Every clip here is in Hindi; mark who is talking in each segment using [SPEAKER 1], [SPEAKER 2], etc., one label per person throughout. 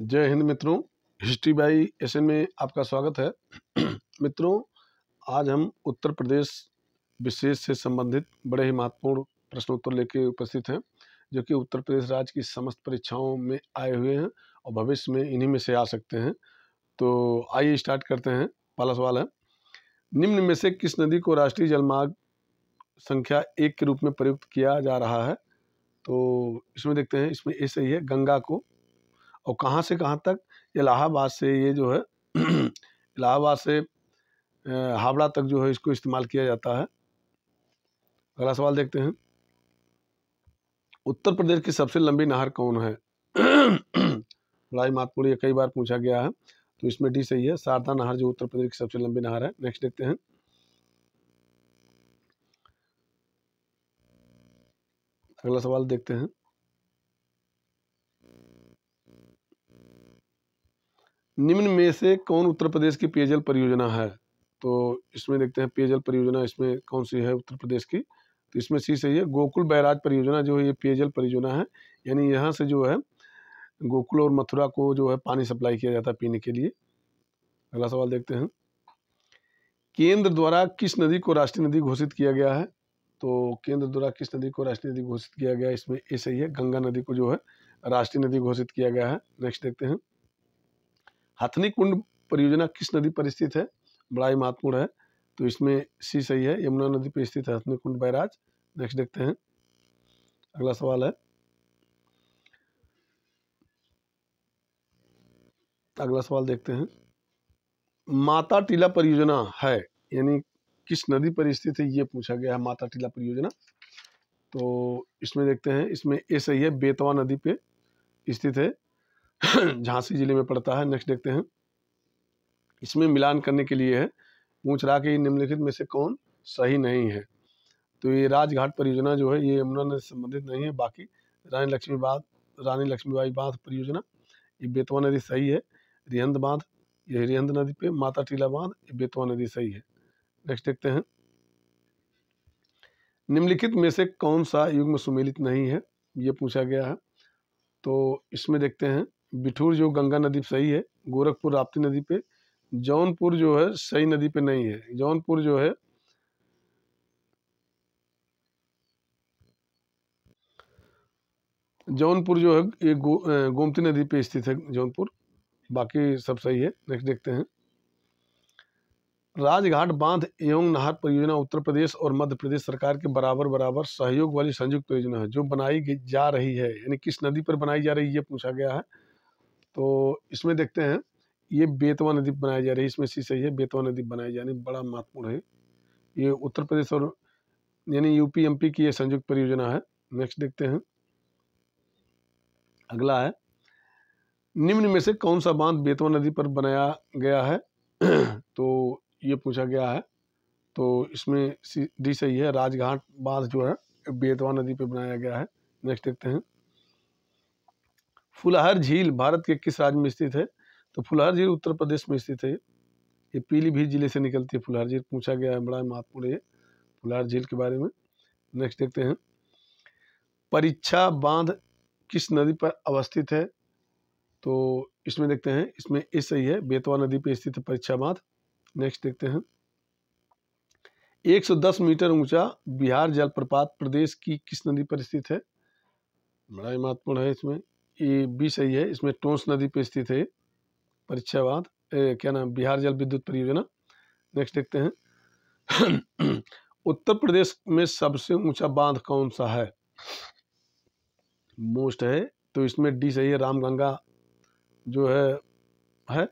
[SPEAKER 1] जय हिंद मित्रों हिस्ट्री बाई एस में आपका स्वागत है मित्रों आज हम उत्तर प्रदेश विशेष से संबंधित बड़े ही महत्वपूर्ण प्रश्नोत्तर लेके उपस्थित हैं जो कि उत्तर प्रदेश राज्य की समस्त परीक्षाओं में आए हुए हैं और भविष्य में इन्हीं में से आ सकते हैं तो आइए स्टार्ट करते हैं पहला सवाल है निम्न में से किस नदी को राष्ट्रीय जलमार्ग संख्या एक के रूप में प्रयुक्त किया जा रहा है तो इसमें देखते हैं इसमें ऐसे ही है गंगा को और कहाँ से कहाँ तक इलाहाबाद से ये जो है इलाहाबाद से हावड़ा तक जो है इसको इस्तेमाल किया जाता है अगला सवाल देखते हैं उत्तर प्रदेश की सबसे लंबी नहर कौन है बड़ा ही महत्वपूर्ण ये कई बार पूछा गया है तो इसमें डी सही है शारदा नहर जो उत्तर प्रदेश की सबसे लंबी नहर है नेक्स्ट देखते हैं अगला सवाल देखते हैं निम्न में से कौन उत्तर प्रदेश की पेयजल परियोजना है तो इसमें देखते हैं पेयजल परियोजना इसमें कौन सी है उत्तर प्रदेश की तो इसमें सी सही है गोकुल बैराज परियोजना जो है ये पेयजल परियोजना है यानी यहाँ से जो है गोकुल और मथुरा को जो है पानी सप्लाई किया जाता है पीने के लिए अगला सवाल देखते हैं केंद्र द्वारा किस नदी को राष्ट्रीय नदी घोषित किया गया है तो केंद्र द्वारा किस नदी को राष्ट्रीय नदी घोषित किया गया इसमें ए सही है गंगा नदी को जो है राष्ट्रीय नदी घोषित किया गया है नेक्स्ट देखते हैं हथनी कुंड परियोजना किस नदी पर स्थित है बड़ा ही महत्वपूर्ण है तो इसमें सी सही है यमुना नदी पर स्थित है हथनी कुंड बैराज नेक्स्ट देखते हैं अगला सवाल है अगला सवाल देखते हैं माता टीला परियोजना है यानी किस नदी पर स्थित है ये पूछा गया है माता टीला परियोजना तो इसमें देखते हैं इसमें ए सही है बेतवा नदी पे स्थित है झांसी जिले में पड़ता है नेक्स्ट देखते हैं इसमें मिलान करने के लिए है पूछ रहा कि निम्नलिखित में से कौन सही नहीं है तो ये राजघाट परियोजना जो है ये यमुना नदी से संबंधित नहीं है बाकी रानी लक्ष्मी बांध रानी लक्ष्मीबाई बांध परियोजना ये बेतवा नदी सही है रिहंद बांध ये रिहंद नदी पे माता टीला बांध ये बेतवा नदी सही है नेक्स्ट देखते हैं निम्नलिखित में से कौन सा युग्म सुमेलित नहीं है ये पूछा गया है तो इसमें देखते हैं बिठूर जो गंगा नदी पर सही है गोरखपुर राप्ती नदी पे जौनपुर जो है सही नदी पे नहीं है जौनपुर जो है जौनपुर जो है ये गोमती नदी पे स्थित है जौनपुर बाकी सब सही है नेक्स्ट देखते हैं राजघाट बांध एवं नहर परियोजना उत्तर प्रदेश और मध्य प्रदेश सरकार के बराबर बराबर सहयोग वाली संयुक्त परियोजना है जो बनाई जा रही है यानी किस नदी पर बनाई जा रही है ये पूछा गया है तो इसमें देखते हैं ये बेतवा नदी बनाई जा रही है इसमें सी सही है बेतवा नदी बनाई जा रही बड़ा महत्वपूर्ण है ये उत्तर प्रदेश और यानी यूपी एमपी की ये संयुक्त परियोजना है नेक्स्ट देखते हैं अगला है निम्न में से कौन सा बांध बेतवा नदी पर बनाया गया है तो ये पूछा गया है तो इसमें डी सही है राजघाट बांध जो है बेतवा नदी पर बनाया गया है नेक्स्ट देखते हैं फुलहर झील भारत के किस राज्य में स्थित है तो फुलहर झील उत्तर प्रदेश में स्थित है ये पीलीभीत जिले से निकलती है फुलहर झील पूछा गया है बड़ा महत्वपूर्ण है फुलहर झील के बारे में नेक्स्ट देखते हैं परीक्षा बांध किस नदी पर अवस्थित है तो इसमें देखते हैं इसमें ये सही है बेतवा नदी पर स्थित परीक्षा बांध नेक्स्ट देखते हैं 110 मीटर ऊंचा बिहार जलप्रपात प्रदेश की किस नदी पर स्थित है बड़ा ही महत्वपूर्ण है इसमें ये बी सही है इसमें टोंस नदी पे स्थित है परीक्षावाद क्या नाम बिहार जल विद्युत परियोजना नेक्स्ट देखते हैं उत्तर प्रदेश में सबसे ऊंचा बांध कौन सा है मोस्ट है तो इसमें डी सही है रामगंगा जो है है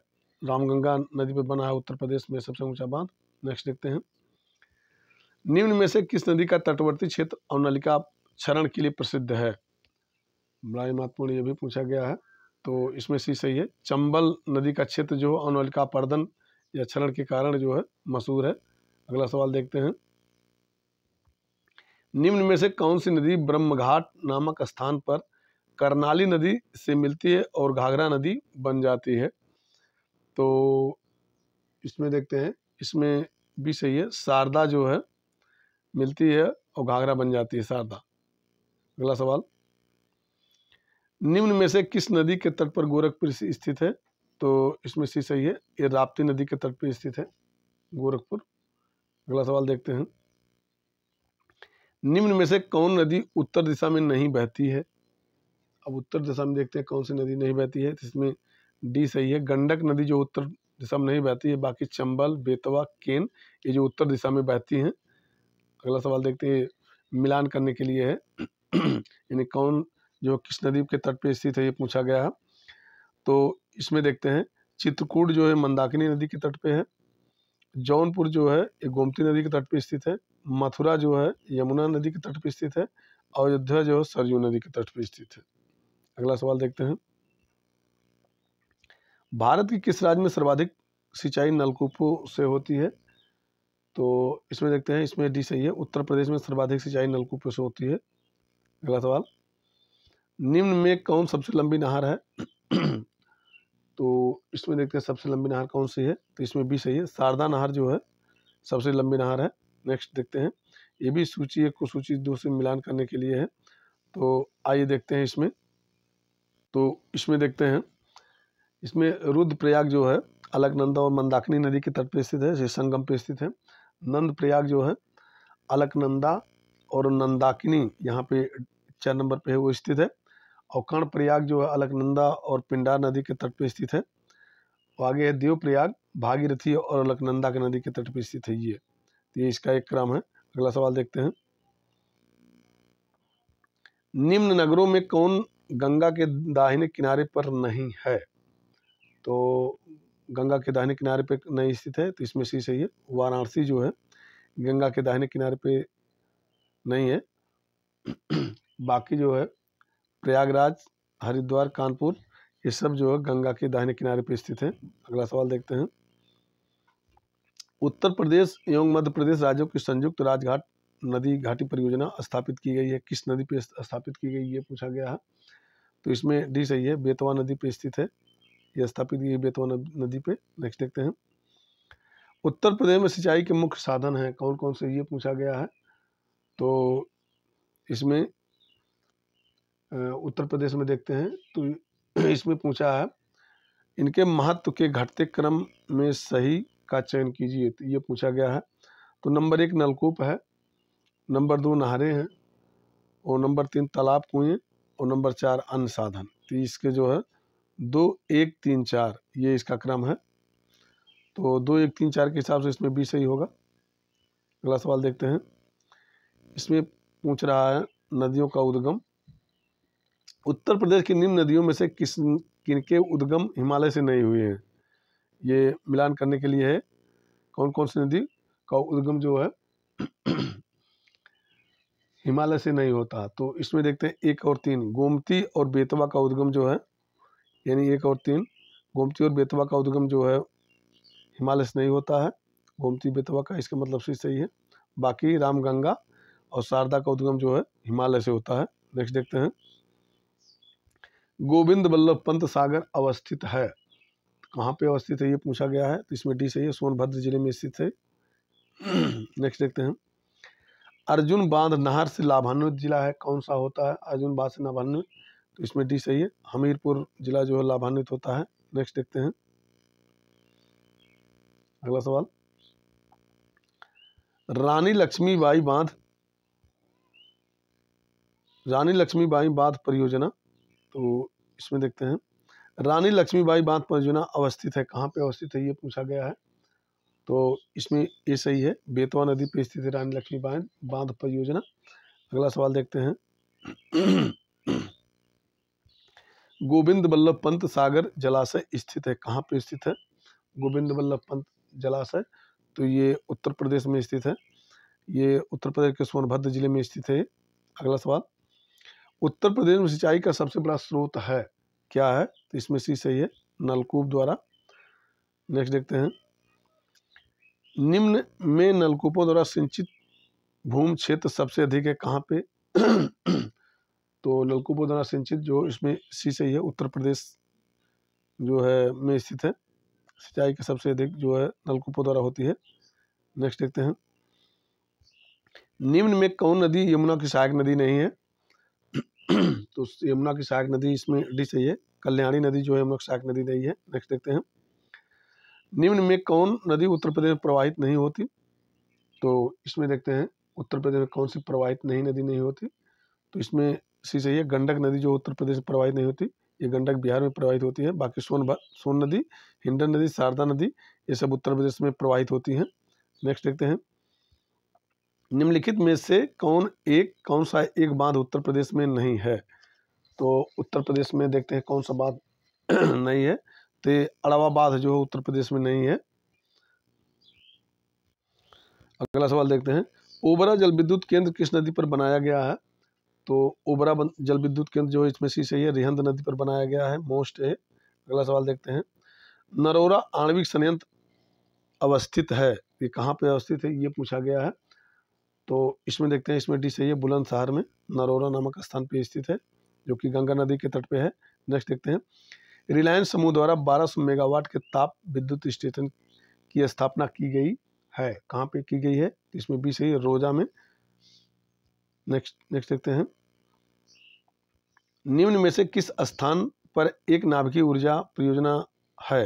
[SPEAKER 1] रामगंगा नदी पर बना है उत्तर प्रदेश में सबसे ऊंचा बांध नेक्स्ट देखते हैं निम्न में से किस नदी का तटवर्ती क्षेत्र और नलिका क्षरण के लिए प्रसिद्ध है बलाई महत्वपूर्ण ये भी पूछा गया है तो इसमें सी सही है चंबल नदी का क्षेत्र जो है पर्दन या क्षरण के कारण जो है मशहूर है अगला सवाल देखते हैं निम्न में से कौन सी नदी ब्रह्मघाट नामक स्थान पर करनाली नदी से मिलती है और घाघरा नदी बन जाती है तो इसमें देखते हैं इसमें भी सही है शारदा जो है मिलती है और घाघरा बन जाती है शारदा अगला सवाल निम्न में से किस नदी के तट पर गोरखपुर स्थित है तो इसमें सी सही है ये राप्ती नदी के तट पर स्थित है गोरखपुर अगला सवाल देखते हैं निम्न में से कौन नदी उत्तर दिशा में नहीं बहती है अब उत्तर दिशा में देखते हैं कौन सी नदी नहीं बहती है इसमें डी सही है गंडक नदी जो उत्तर दिशा में नहीं बहती है बाकी चंबल बेतवा केन ये जो उत्तर दिशा में बहती हैं अगला सवाल देखते हैं मिलान करने के लिए है यानी कौन जो किस नदी के तट पर स्थित है ये पूछा गया है तो इसमें देखते हैं चित्रकूट जो है मंदाकिनी नदी के तट पे है जौनपुर जो है ये गोमती नदी के तट पे स्थित है मथुरा जो है यमुना नदी के तट पे स्थित है अयोध्या जो है सरयू नदी के तट पे स्थित है अगला सवाल देखते हैं भारत के किस राज्य में सर्वाधिक सिंचाई नलकूपों से होती है तो इसमें देखते हैं इसमें डी सही है उत्तर प्रदेश में सर्वाधिक सिंचाई नलकूपों से होती है अगला सवाल निम्न में कौन सबसे लंबी नहर है तो इसमें देखते हैं सबसे लंबी नहर कौन सी है तो इसमें भी सही है शारदा नहर जो है सबसे लंबी नहर है नेक्स्ट देखते हैं ये भी सूची एक को सूची दो से मिलान करने के लिए है तो आइए देखते हैं इसमें तो इसमें देखते हैं इसमें रुद्रप्रयाग जो है अलकनंदा और मंदाकिनी नदी के तट पर स्थित है जैसे संगम पे स्थित है नंद प्रयाग जो है अलकनंदा और नंदाकिनी यहाँ पे चार नंबर पे है वो स्थित है और कर्णप्रयाग जो है अलकनंदा और पिंडार नदी के तट पर स्थित है और आगे है देवप्रयाग भागीरथी और अलकनंदा के नदी के तट पर स्थित है ये तो ये इसका एक क्रम है अगला सवाल देखते हैं निम्न नगरों में कौन गंगा के दाहिने किनारे पर नहीं है तो गंगा के दाहिने किनारे पे नहीं स्थित है तो इसमें से सही है वाराणसी जो है गंगा के दाहिने किनारे पे नहीं है बाकी जो है प्रयागराज हरिद्वार कानपुर ये सब जो है गंगा के दाहिने किनारे पर स्थित हैं अगला सवाल देखते हैं उत्तर प्रदेश एवं मध्य प्रदेश राज्यों की संयुक्त राजघाट नदी घाटी परियोजना स्थापित की गई है किस नदी पर स्थापित की गई ये पूछा गया है तो इसमें डी सही है बेतवा नदी पर स्थित है ये स्थापित की बेतवा नदी पे नेक्स्ट देखते हैं उत्तर प्रदेश में सिंचाई के मुख्य साधन हैं कौन कौन से ये पूछा गया है तो इसमें उत्तर प्रदेश में देखते हैं तो इसमें पूछा है इनके महत्व के घटते क्रम में सही का चयन कीजिए तो ये पूछा गया है तो नंबर एक नलकूप है नंबर दो नहरें हैं और नंबर तीन तालाब कुएँ और नंबर चार अन्य साधन तो इसके जो है दो एक तीन चार ये इसका क्रम है तो दो एक तीन चार के हिसाब से इसमें भी सही होगा अगला सवाल देखते हैं इसमें पूछ रहा है नदियों का उद्गम उत्तर प्रदेश की निम्न नदियों में से किस किनके उद्गम हिमालय से नहीं हुए हैं ये मिलान करने के लिए है कौन कौन सी नदी का उद्गम जो है हिमालय से नहीं होता तो इसमें देखते हैं एक और तीन गोमती और बेतवा का उद्गम जो है यानी एक और तीन गोमती और बेतवा का उद्गम जो है हिमालय से नहीं होता है गोमती बेतवा का इसका मतलब से सही है बाकी रामगंगा और शारदा का उद्गम जो है हिमालय से होता है नेक्स्ट देखते हैं गोविंद वल्लभ पंत सागर अवस्थित है कहाँ पे अवस्थित है ये पूछा गया है तो इसमें डी सही है सोनभद्र जिले में स्थित है नेक्स्ट देखते हैं अर्जुन बांध नहर से लाभान्वित जिला है कौन सा होता है अर्जुन बांध से लाभान्वित तो इसमें डी सही है हमीरपुर जिला जो है लाभान्वित होता है नेक्स्ट देखते हैं अगला सवाल रानी लक्ष्मीबाई बांध रानी लक्ष्मीबाई बांध परियोजना तो इसमें देखते हैं रानी लक्ष्मीबाई बांध परियोजना अवस्थित है कहाँ पे अवस्थित है ये पूछा गया है तो इसमें ये सही है बेतवा नदी पे स्थित है रानी बाई बांध परियोजना अगला सवाल देखते हैं गोविंद बल्लभ पंत सागर जलाशय स्थित है कहाँ पे स्थित है गोविंद बल्लभ पंत जलाशय तो ये उत्तर प्रदेश में स्थित है ये उत्तर प्रदेश के सोनभद्र जिले में स्थित है अगला सवाल उत्तर प्रदेश में सिंचाई का सबसे बड़ा स्रोत है क्या है तो इसमें सी सही है नलकूप द्वारा नेक्स्ट देखते हैं निम्न में नलकूपों द्वारा सिंचित भूमि क्षेत्र सबसे अधिक है कहाँ पे तो नलकूपों द्वारा सिंचित जो इसमें सी सही है उत्तर प्रदेश जो है में स्थित है सिंचाई का सबसे अधिक जो है नलकूपों द्वारा होती है नेक्स्ट देखते हैं निम्न में कौन नदी यमुना की सहायक नदी नहीं है तो यमुना की सहायक नदी इसमें सही है कल्याणी नदी जो है यमुना की सहायक नदी नहीं है नेक्स्ट देखते हैं निम्न में कौन नदी उत्तर प्रदेश में प्रवाहित नहीं होती तो इसमें देखते हैं उत्तर प्रदेश में कौन सी प्रवाहित नहीं नदी नहीं होती तो इसमें सी सही है गंडक नदी जो उत्तर प्रदेश में प्रवाहित नहीं होती ये गंडक बिहार में प्रवाहित होती है बाकी सोन सोन नदी हिंडन नदी शारदा नदी ये सब उत्तर प्रदेश में प्रवाहित होती हैं नेक्स्ट देखते हैं निम्नलिखित में से कौन एक कौन सा एक बांध उत्तर प्रदेश में नहीं है तो उत्तर प्रदेश में देखते हैं कौन सा बांध नहीं है तो अड़वा बांध जो है उत्तर प्रदेश में नहीं है अगला सवाल देखते हैं ओबरा जल विद्युत केंद्र किस नदी पर बनाया गया है तो ओबरा जल विद्युत केंद्र जो इसमें सी सही है रिहंद नदी पर बनाया गया है मोस्ट है अगला सवाल देखते हैं नरोरा आणविक संयंत्र अवस्थित है ये कहाँ पे अवस्थित है ये पूछा गया है तो इसमें देखते हैं इसमें डी सही है बुलंदशहर में नरोरा नामक स्थान पर स्थित है जो कि गंगा नदी के तट पे है नेक्स्ट देखते हैं रिलायंस समूह द्वारा 1200 मेगावाट के ताप विद्युत स्टेशन की स्थापना की गई है कहाँ पे की गई है तो इसमें बी सही है रोजा में नेक्स्ट नेक्स्ट देखते हैं निम्न में से किस स्थान पर एक नाभिकीय ऊर्जा परियोजना है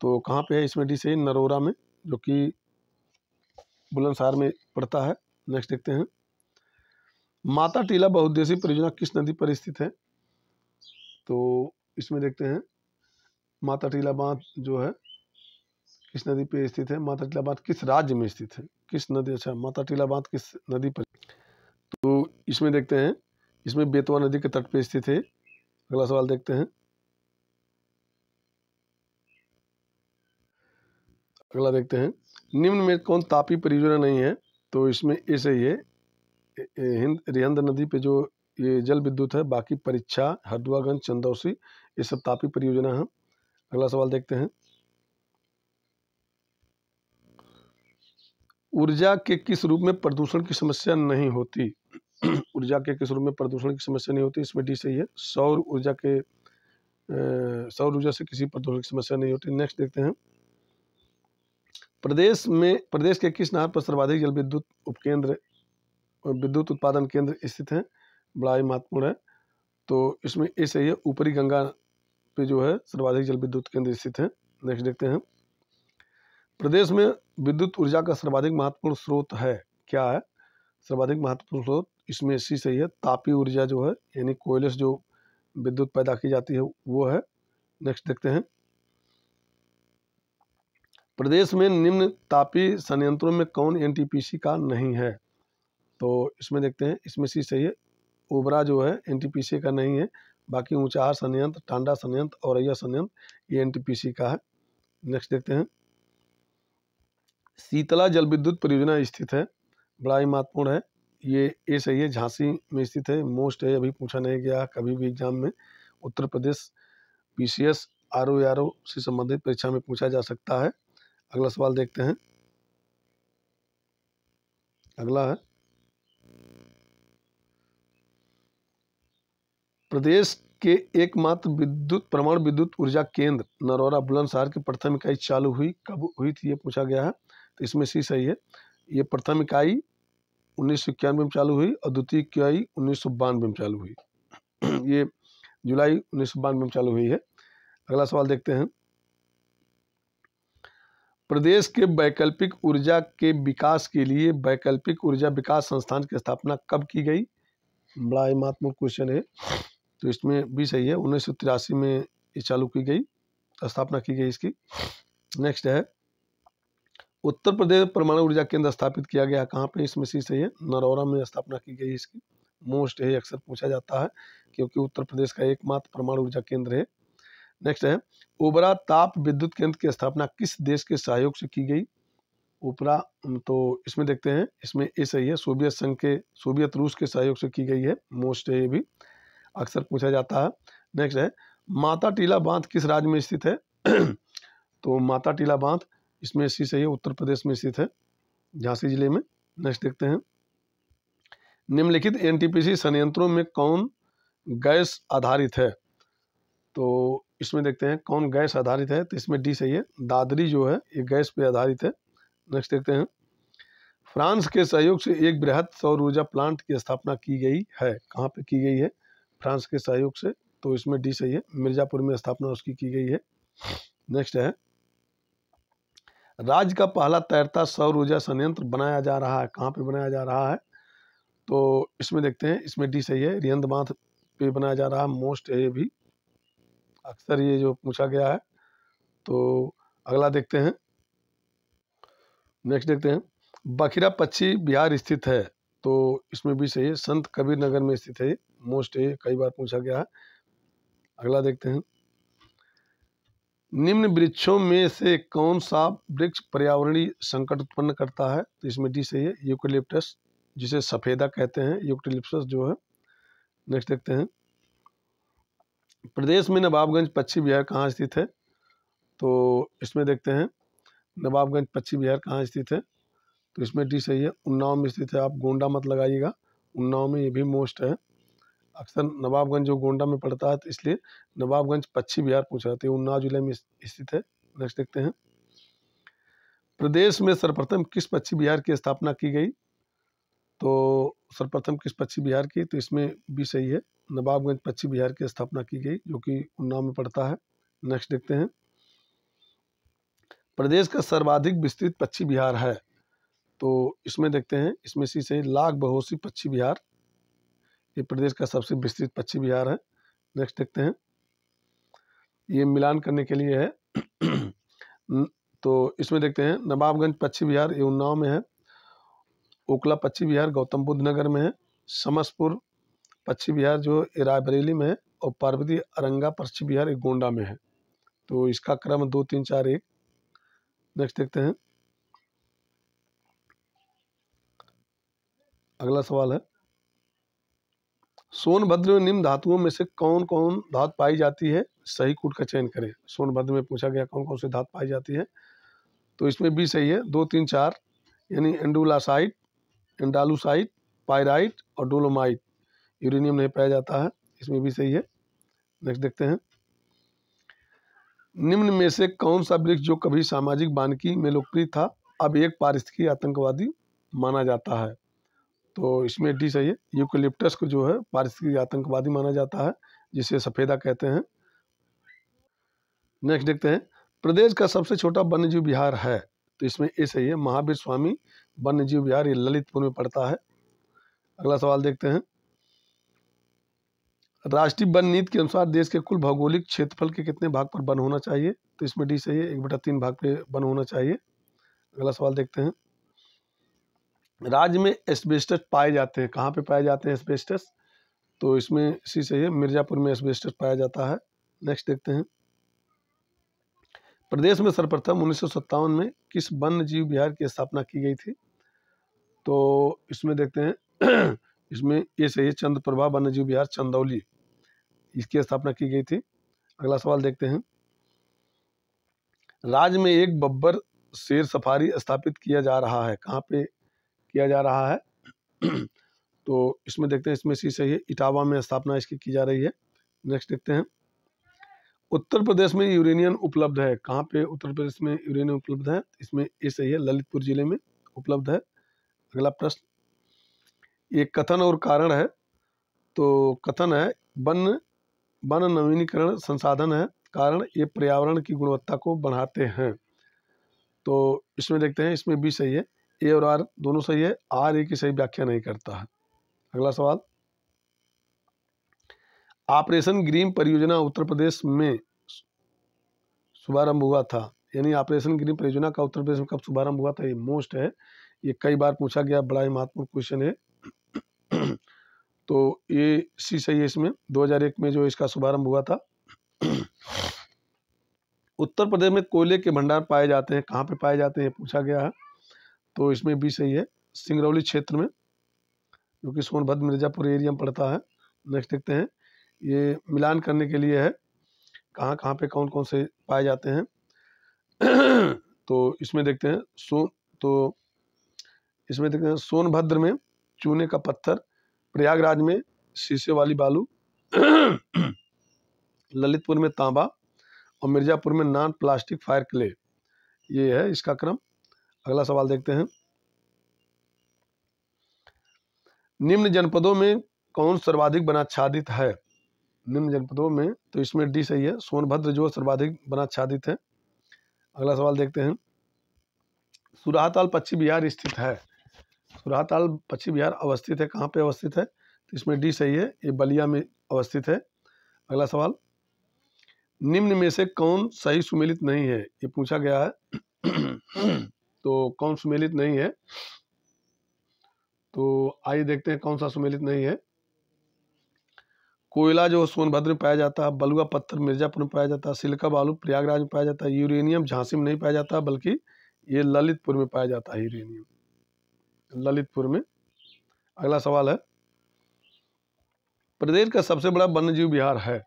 [SPEAKER 1] तो कहाँ पे है इसमें डी सही नरोरा में जो कि बुलंदशहर में पड़ता है नेक्स्ट देखते हैं माता टीला बहुद्देशीय परियोजना किस नदी पर स्थित है तो इसमें देखते हैं माता टीला बांध जो है किस नदी पर स्थित है माता टीला बांध किस राज्य में स्थित है किस नदी अच्छा माता टीला बांध किस नदी पर तो इसमें देखते हैं इसमें बेतवा नदी के तट पर स्थित है अगला सवाल देखते हैं अगला देखते हैं निम्न में कौन तापी परियोजना नहीं है तो इसमें इसे ये हिंद रिहंद नदी पे जो ये जल विद्युत है बाकी परीक्षा हरदुआगंज चंदौसी ये सब तापी परियोजना है अगला सवाल देखते हैं ऊर्जा के किस रूप में प्रदूषण की समस्या नहीं होती ऊर्जा के किस रूप में प्रदूषण की समस्या नहीं होती इसमें डी सही है सौर ऊर्जा के सौर ऊर्जा से किसी प्रदूषण की समस्या नहीं होती नेक्स्ट देखते हैं प्रदेश में प्रदेश के किस नहर पर सर्वाधिक जल विद्युत उपकेंद्र विद्युत उत्पादन केंद्र स्थित हैं बड़ा ही महत्वपूर्ण है तो इसमें ए सही है ऊपरी गंगा पे जो है सर्वाधिक जल विद्युत केंद्र स्थित है नेक्स्ट देखते हैं प्रदेश में विद्युत ऊर्जा का सर्वाधिक महत्वपूर्ण स्रोत है क्या है सर्वाधिक महत्वपूर्ण स्रोत इसमें सी सही है तापी ऊर्जा जो है यानी कोयले से जो विद्युत पैदा की जाती है वो है नेक्स्ट देखते हैं प्रदेश में निम्न तापी संयंत्रों में कौन एनटीपीसी का नहीं है तो इसमें देखते हैं इसमें सी सही है ओबरा जो है एनटीपीसी का नहीं है बाकी ऊंचा संयंत्र टांडा संयंत्र औरैया संयंत्र ये एनटीपीसी का है नेक्स्ट देखते हैं शीतला जल विद्युत परियोजना स्थित है बड़ा ही महत्वपूर्ण है ये ए सही है झांसी में स्थित है मोस्ट है अभी पूछा नहीं गया कभी भी एग्जाम में Uttar Pradesh P R O R O से संबंधित परीक्षा में पूछा जा सकता है अगला सवाल देखते हैं अगला है प्रदेश के एकमात्र विद्युत प्रमाण विद्युत ऊर्जा केंद्र नरोरा बुलंदशहर की प्रथम इकाई चालू हुई कब हुई थी ये पूछा गया है तो इसमें सी सही है ये प्रथम इकाई उन्नीस सौ इक्यानवे में चालू हुई और द्वितीय इकाई उन्नीस सौ बानवे में चालू हुई ये जुलाई उन्नीस सौ बानवे में चालू हुई है अगला सवाल देखते हैं प्रदेश के वैकल्पिक ऊर्जा के विकास के लिए वैकल्पिक ऊर्जा विकास संस्थान की स्थापना कब की गई बड़ा महत्वपूर्ण क्वेश्चन है तो इसमें भी सही है उन्नीस में ये चालू की गई स्थापना की गई इसकी नेक्स्ट है उत्तर प्रदेश परमाणु ऊर्जा केंद्र स्थापित किया गया कहाँ पे इसमें सी सही है नरौरा में स्थापना की गई इसकी मोस्ट है अक्सर पूछा जाता है क्योंकि उत्तर प्रदेश का एकमात्र परमाणु ऊर्जा केंद्र है नेक्स्ट है ओबरा ताप विद्युत केंद्र की स्थापना किस देश के सहयोग से की गई ओपरा तो इसमें देखते हैं इसमें ए सही है सोवियत संघ के सोवियत रूस के सहयोग से की गई है मोस्ट है ये भी अक्सर पूछा जाता है नेक्स्ट है माता टीला बांध किस राज्य में स्थित है तो माता टीला बांध इसमें सी सही है उत्तर प्रदेश में स्थित है झांसी जिले में नेक्स्ट देखते हैं निम्नलिखित एनटीपीसी संयंत्रों में कौन गैस आधारित है तो इसमें देखते हैं कौन गैस आधारित है तो इसमें डी सही है दादरी जो है ये गैस पे आधारित है नेक्स्ट देखते हैं फ्रांस के सहयोग से एक बृहद सौर ऊर्जा प्लांट की स्थापना की गई है कहाँ पे की गई है फ्रांस के सहयोग से तो इसमें डी सही है मिर्ज़ापुर में स्थापना उसकी की गई है नेक्स्ट है राज्य का पहला तैरता सौर ऊर्जा संयंत्र बनाया जा रहा है कहाँ पे बनाया जा रहा है तो इसमें देखते हैं इसमें डी सही है रियंद बांध पे बनाया जा रहा है मोस्ट ए भी अक्सर ये जो पूछा गया है तो अगला देखते हैं नेक्स्ट देखते हैं बखीरा पक्षी बिहार स्थित है तो इसमें भी सही है संत कबीर नगर में स्थित है मोस्ट है कई बार पूछा गया है अगला देखते हैं निम्न वृक्षों में से कौन सा वृक्ष पर्यावरणीय संकट उत्पन्न करता है तो इसमें डी सही है यूकोलिप्टस जिसे सफ़ेदा कहते हैं यूकोलिप्टस जो है नेक्स्ट देखते हैं प्रदेश में नवाबगंज पश्चिम बिहार कहाँ स्थित है तो इसमें देखते हैं नवाबगंज पश्चिम बिहार कहाँ स्थित है तो इसमें डी सही है उन्नाव में स्थित है आप गोंडा मत लगाइएगा उन्नाव में ये भी मोस्ट है अक्सर नवाबगंज जो गोंडा में पड़ता है तो इसलिए नवाबगंज पश्चिम बिहार पूछा जाता है तो उन्नाव जिले में स्थित है नेक्स्ट देखते हैं प्रदेश में सर्वप्रथम किस पश्चिम बिहार की स्थापना की गई तो सर्वप्रथम किस पश्चिम बिहार की तो इसमें भी सही है नवाबगंज पश्चिम बिहार की स्थापना की गई जो कि उन्नाव में पड़ता है नेक्स्ट देखते हैं प्रदेश का सर्वाधिक विस्तृत पश्चिम बिहार है तो इसमें देखते हैं इसमें सी से लाख बहोसी पश्चिम बिहार ये प्रदेश का सबसे विस्तृत पश्चिम बिहार है नेक्स्ट देखते हैं ये मिलान करने के लिए है तो इसमें देखते हैं नवाबगंज पश्चिम बिहार ये उन्नाव में है ओखला पश्चिम बिहार गौतम बुद्ध नगर में है समसपुर पश्चिम बिहार जो रायबरेली में है और पार्वती अरंगा पश्चिम बिहार एक गोंडा में है तो इसका क्रम दो तीन चार एक नेक्स्ट देखते हैं अगला सवाल है सोनभद्र में निम्न धातुओं में से कौन कौन धातु पाई जाती है सही कूट का चयन करें सोनभद्र में पूछा गया कौन कौन सी धातु पाई जाती है तो इसमें भी सही है दो तीन चार यानी एंडुलासाइट एंडालूसाइट पायराइट और डोलोमाइट यूरेनियम नहीं पाया जाता है इसमें भी सही है नेक्स्ट देखते हैं निम्न में से कौन सा वृक्ष जो कभी सामाजिक बानकी में लोकप्रिय था अब एक पारिस्थितिकी आतंकवादी माना जाता है तो इसमें डी सही है यूकेलिप्टस को जो है पारिस्थितिकी आतंकवादी माना जाता है जिसे सफ़ेदा कहते हैं नेक्स्ट देखते हैं प्रदेश का सबसे छोटा वन्यजीव बिहार है तो इसमें ए सही है महावीर स्वामी वन्यजीव बिहार ये ललितपुर में पड़ता है अगला सवाल देखते हैं राष्ट्रीय वन नीति के अनुसार देश के कुल भौगोलिक क्षेत्रफल के कितने भाग पर वन होना चाहिए तो इसमें डी सही है एक बटा तीन भाग पे वन होना चाहिए अगला सवाल देखते हैं राज्य में एस्बेस्टस पाए जाते हैं कहाँ पे पाए जाते हैं एस्बेस्टस तो इसमें सी सही है मिर्ज़ापुर में एस्बेस्टस पाया जाता है नेक्स्ट देखते हैं प्रदेश में सर्वप्रथम उन्नीस में किस वन्य जीव बिहार की स्थापना की गई थी तो इसमें देखते हैं इसमें ये सही है प्रभा वन्य जीव बिहार चंदौली इसकी स्थापना की गई थी अगला सवाल देखते हैं राज्य में एक बब्बर शेर सफारी स्थापित किया जा रहा है कहाँ पे किया जा रहा है तो इसमें देखते हैं इसमें सी सही है इटावा में स्थापना इसकी की जा रही है नेक्स्ट देखते हैं उत्तर प्रदेश में यूरेनियम उपलब्ध है कहाँ पे उत्तर प्रदेश में यूरेनियम उपलब्ध है इसमें ये सही है ललितपुर जिले में उपलब्ध है अगला प्रश्न ये कथन और कारण है तो कथन है वन वन नवीनीकरण संसाधन है कारण ये पर्यावरण की गुणवत्ता को बढ़ाते हैं तो इसमें देखते हैं इसमें बी सही है ए और आर दोनों सही है आर ए की सही व्याख्या नहीं करता है अगला सवाल ऑपरेशन ग्रीन परियोजना उत्तर प्रदेश में शुभारंभ हुआ था यानी ऑपरेशन ग्रीन परियोजना का उत्तर प्रदेश में कब शुभारंभ हुआ था ये मोस्ट है ये कई बार पूछा गया बड़ा ही महत्वपूर्ण क्वेश्चन है तो ये सी सही है इसमें 2001 में जो इसका शुभारंभ हुआ था उत्तर प्रदेश में कोयले के भंडार पाए जाते हैं कहाँ पे पाए जाते हैं पूछा गया है तो इसमें भी सही है सिंगरौली क्षेत्र में जो कि सोनभद्र मिर्जापुर एरिया में पड़ता है नेक्स्ट देखते हैं ये मिलान करने के लिए है कहाँ कहाँ पे कौन कौन से पाए जाते हैं तो इसमें देखते हैं सो तो इसमें देखते हैं सोनभद्र में चूने का पत्थर प्रयागराज में शीशे वाली बालू ललितपुर में तांबा और मिर्ज़ापुर में नॉन प्लास्टिक फायर क्ले ये है इसका क्रम अगला सवाल देखते हैं निम्न जनपदों में कौन सर्वाधिक बनाच्छादित है निम्न जनपदों में तो इसमें डी सही है सोनभद्र जो सर्वाधिक बनाच्छादित है अगला सवाल देखते हैं सुराहताल पश्चिम बिहार स्थित है सुराताल पश्चिम बिहार अवस्थित है कहाँ पे अवस्थित है तो इसमें डी सही है ये बलिया में अवस्थित है अगला सवाल निम्न में से कौन सही सुमेलित नहीं है ये पूछा गया है तो कौन सुमेलित नहीं है तो आइए देखते हैं कौन सा सुमेलित नहीं है कोयला जो सोनभद्र में पाया जाता है बलुआ पत्थर मिर्जापुर में पाया जाता है सिल्का बालू प्रयागराज में पाया जाता है यूरेनियम झांसी में नहीं पाया जाता बल्कि ये ललितपुर में पाया जाता है यूरेनियम ललितपुर में अगला सवाल है प्रदेश का सबसे बड़ा वन्यजीव विहार है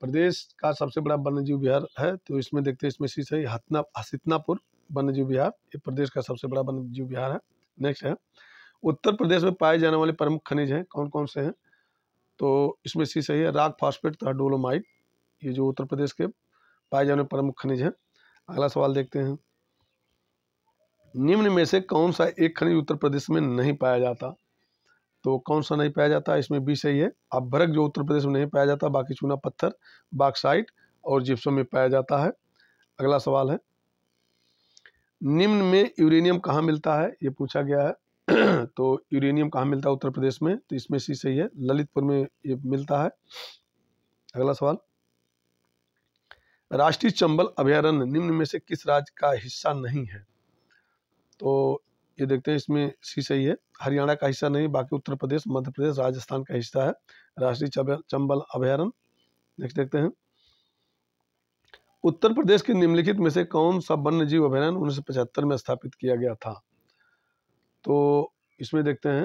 [SPEAKER 1] प्रदेश का सबसे बड़ा वन्यजीव विहार है तो इसमें देखते हैं इसमें सी सही हतना हसितनापुर वन्यजीव विहार ये प्रदेश का सबसे बड़ा वन्यजीव विहार है नेक्स्ट है उत्तर प्रदेश में पाए जाने वाले प्रमुख खनिज हैं कौन कौन से हैं तो इसमें सी सही है राग फास्फेट तथा डोलोमाइट ये जो उत्तर प्रदेश के पाए जाने प्रमुख खनिज हैं अगला सवाल देखते हैं निम्न में से कौन सा एक खनिज उत्तर प्रदेश में नहीं पाया जाता तो कौन सा नहीं पाया जाता इसमें बी सही है अभ्रक जो उत्तर प्रदेश में नहीं पाया जाता बाकी चूना पत्थर बाक्साइट और जिप्सम में पाया जाता है अगला सवाल है निम्न में यूरेनियम कहाँ मिलता है ये पूछा गया है तो यूरेनियम कहाँ मिलता है उत्तर प्रदेश में तो इसमें सी सही है ललितपुर में ये मिलता है अगला सवाल राष्ट्रीय चंबल अभ्यारण्य निम्न में से किस राज्य का हिस्सा नहीं है तो ये देखते हैं इसमें सी सही है हरियाणा का हिस्सा नहीं बाकी उत्तर प्रदेश मध्य प्रदेश राजस्थान का हिस्सा है राष्ट्रीय चंबल अभ्यारण नेक्स्ट देखते हैं उत्तर प्रदेश के निम्नलिखित में से कौन सा वन्य जीव अभ्यारण्य उन्नीस में स्थापित किया गया था तो इसमें देखते हैं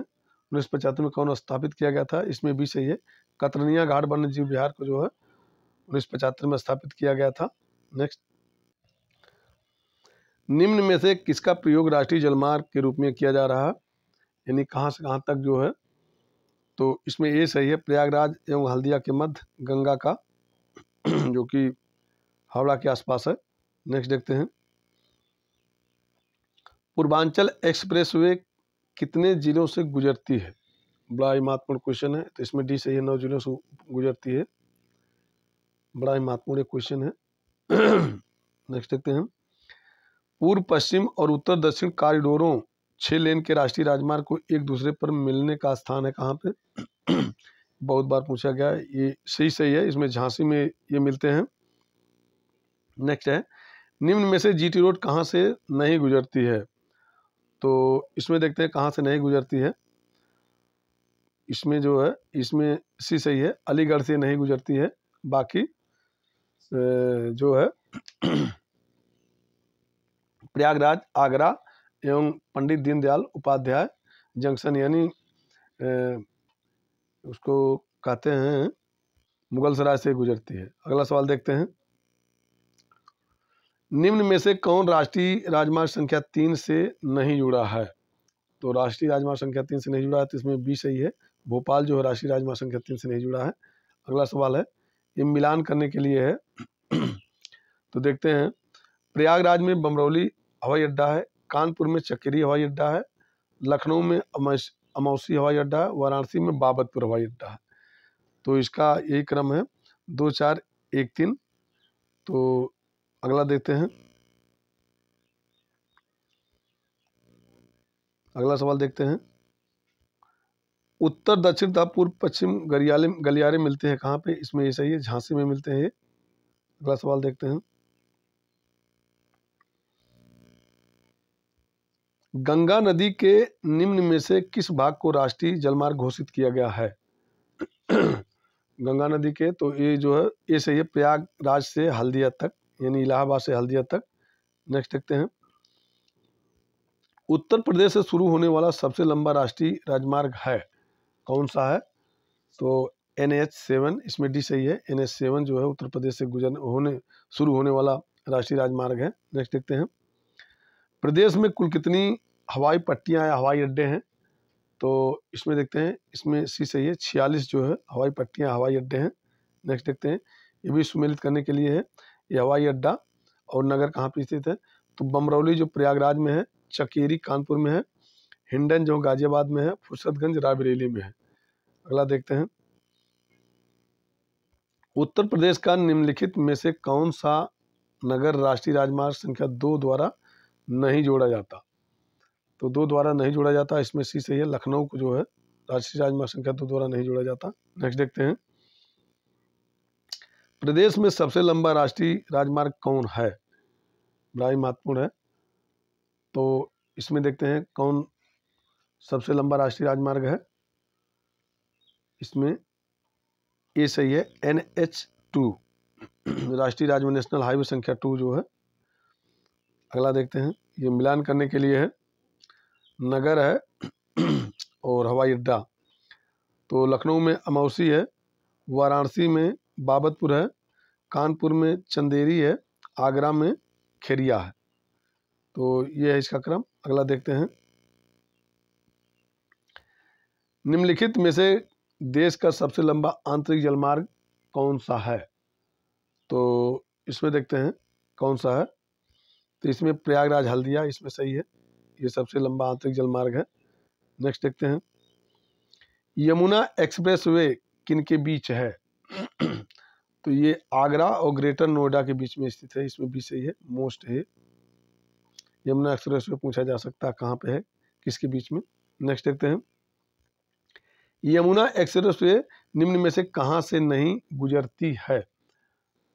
[SPEAKER 1] उन्नीस में कौन स्थापित किया गया था इसमें भी सही है कतरनिया घाट वन्य जीव बिहार को जो है उन्नीस में स्थापित किया गया था नेक्स्ट निम्न में से किसका प्रयोग राष्ट्रीय जलमार्ग के रूप में किया जा रहा है यानी कहाँ से कहाँ तक जो है तो इसमें ये सही है प्रयागराज एवं हल्दिया के मध्य गंगा का जो कि हावड़ा के आसपास है नेक्स्ट देखते हैं पूर्वांचल एक्सप्रेसवे कितने जिलों से गुजरती है बड़ा ही महत्वपूर्ण क्वेश्चन है तो इसमें डी सही है नौ जिलों से गुजरती है बड़ा ही महत्वपूर्ण क्वेश्चन है नेक्स्ट देखते हैं पूर्व पश्चिम और उत्तर दक्षिण कॉरिडोरों छः लेन के राष्ट्रीय राजमार्ग को एक दूसरे पर मिलने का स्थान है कहाँ पे बहुत बार पूछा गया ये सही सही है इसमें झांसी में ये मिलते हैं नेक्स्ट है निम्न में से जीटी रोड कहाँ से नहीं गुजरती है तो इसमें देखते हैं कहाँ से नहीं गुजरती है इसमें जो है इसमें सी सही है अलीगढ़ से नहीं गुजरती है बाकी जो है प्रयागराज आगरा एवं पंडित दीनदयाल उपाध्याय जंक्शन यानी उसको कहते हैं मुगल सराय से गुजरती है अगला सवाल देखते हैं निम्न में से कौन राष्ट्रीय राजमार्ग संख्या तीन से नहीं जुड़ा है तो राष्ट्रीय राजमार्ग संख्या तीन से नहीं जुड़ा है तो इसमें बी सही है भोपाल जो है राष्ट्रीय राजमार्ग संख्या तीन से नहीं जुड़ा है अगला सवाल है ये मिलान करने के लिए है तो देखते हैं प्रयागराज में बमरौली हवाई अड्डा है कानपुर में चकेरी हवाई अड्डा है लखनऊ में अमौसी हवाई अड्डा है वाराणसी में बाबतपुर हवाई अड्डा है तो इसका यही क्रम है दो चार एक तीन तो अगला देखते हैं अगला सवाल देखते हैं उत्तर दक्षिण तथा पूर्व पश्चिम गलियाले गलियारे मिलते हैं कहाँ पे इसमें ये सही है झांसी में मिलते हैं अगला सवाल देखते हैं गंगा नदी के निम्न में से किस भाग को राष्ट्रीय जलमार्ग घोषित किया गया है गंगा नदी के तो ये जो है ये सही है प्रयागराज से हल्दिया तक यानी इलाहाबाद से हल्दिया तक नेक्स्ट देखते हैं उत्तर प्रदेश से शुरू होने वाला सबसे लंबा राष्ट्रीय राजमार्ग है कौन सा है तो एन एच सेवन इसमें डी सही है एन एच सेवन जो है उत्तर प्रदेश से गुजर होने शुरू होने वाला राष्ट्रीय राजमार्ग है नेक्स्ट देखते हैं प्रदेश में कुल कितनी हवाई पट्टियाँ या हवाई अड्डे हैं तो इसमें देखते हैं इसमें सी सही है छियालीस जो है हवाई पट्टियाँ हवाई अड्डे हैं नेक्स्ट देखते हैं ये भी सुमेलित करने के लिए है ये हवाई अड्डा और नगर कहाँ पर स्थित है तो बमरौली जो प्रयागराज में है चकेरी कानपुर में है हिंडन जो गाजियाबाद में है फुर्सतगंज रायबरेली में है अगला देखते हैं उत्तर प्रदेश का निम्नलिखित में से कौन सा नगर राष्ट्रीय राजमार्ग संख्या दो द्वारा नहीं जोड़ा जाता तो दो द्वारा नहीं जोड़ा जाता इसमें सी सही है लखनऊ को जो है राष्ट्रीय राजमार्ग संख्या दो द्वारा नहीं जोड़ा जाता नेक्स्ट देखते हैं प्रदेश में सबसे लंबा राष्ट्रीय राजमार्ग कौन है बड़ा ही महत्वपूर्ण है तो इसमें देखते हैं कौन सबसे लंबा राष्ट्रीय राजमार्ग है इसमें ए सही है एन एच टू राष्ट्रीय राजमार्ग नेशनल हाईवे संख्या टू जो है अगला देखते हैं ये मिलान करने के लिए है नगर है और हवाई अड्डा तो लखनऊ में अमौसी है वाराणसी में बाबतपुर है कानपुर में चंदेरी है आगरा में खेरिया है तो ये है इसका क्रम अगला देखते हैं निम्नलिखित में से देश का सबसे लंबा आंतरिक जलमार्ग कौन सा है तो इसमें देखते हैं कौन सा है तो इसमें प्रयागराज हल्दिया इसमें सही है ये सबसे लंबा आंतरिक जलमार्ग है नेक्स्ट देखते हैं यमुना एक्सप्रेस वे किन के बीच है तो ये आगरा और ग्रेटर नोएडा के बीच में स्थित है इसमें भी सही है मोस्ट है यमुना एक्सप्रेस वे पूछा जा सकता है कहाँ पे है किसके बीच में नेक्स्ट देखते हैं यमुना एक्सप्रेस वे निम्न में से कहाँ से नहीं गुजरती है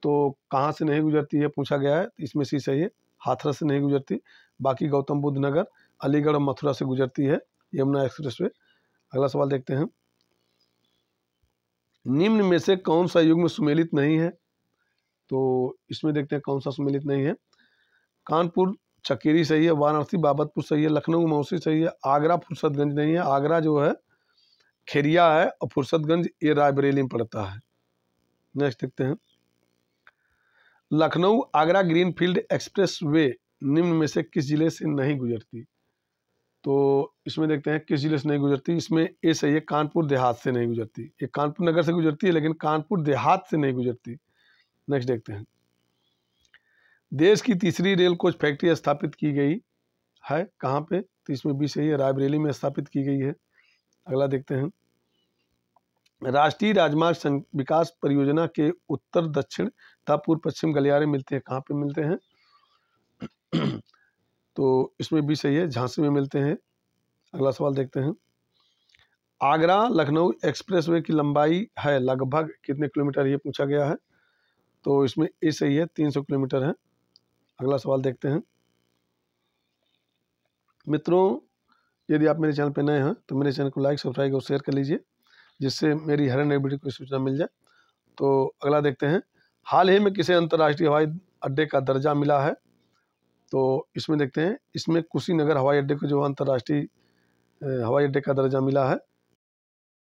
[SPEAKER 1] तो कहाँ से नहीं गुजरती है पूछा गया है तो इसमें सी सही है हाथरस से नहीं गुजरती बाकी गौतम बुद्ध नगर अलीगढ़ और मथुरा से गुजरती है यमुना एक्सप्रेस वे अगला सवाल देखते हैं निम्न में से कौन सा युग में सुमेलित नहीं है तो इसमें देखते हैं कौन सा सुमेलित नहीं है कानपुर चकेरी सही है वाराणसी बाबतपुर सही है लखनऊ मौसी सही है आगरा फुर्सतगंज नहीं है आगरा जो है खेरिया है और फुर्सतगंज ये रायबरेली में पड़ता है नेक्स्ट देखते हैं Lucknow Agra greenfield expressway निम्न में से किस ज़िले से नहीं गुजरती तो इसमें देखते हैं किस ज़िले से नहीं गुजरती इसमें ए सही है कानपुर देहात से नहीं गुजरती ये कानपुर नगर से गुजरती है लेकिन कानपुर देहात से नहीं गुजरती नेक्स्ट देखते हैं देश की तीसरी रेल कोच फैक्ट्री स्थापित की गई है कहाँ पे तो इसमें बी सही है रायबरेली में स्थापित की गई है अगला देखते हैं राष्ट्रीय राजमार्ग विकास परियोजना के उत्तर दक्षिण तथा पूर्व पश्चिम गलियारे मिलते हैं कहाँ पे मिलते हैं तो इसमें भी सही है झांसी में मिलते हैं अगला सवाल देखते हैं आगरा लखनऊ एक्सप्रेसवे की लंबाई है लगभग कितने किलोमीटर ये पूछा गया है तो इसमें ए सही है तीन सौ किलोमीटर है अगला सवाल देखते हैं मित्रों यदि आप मेरे चैनल पर नए हैं तो मेरे चैनल को लाइक सब्सक्राइब और शेयर कर लीजिए जिससे मेरी हरण रेबिडी को सूचना मिल जाए तो अगला देखते हैं हाल ही में किसे अंतर्राष्ट्रीय हवाई अड्डे का दर्जा मिला है तो इसमें देखते हैं इसमें कुशीनगर हवाई अड्डे को जो अंतर्राष्ट्रीय हवाई अड्डे का दर्जा मिला है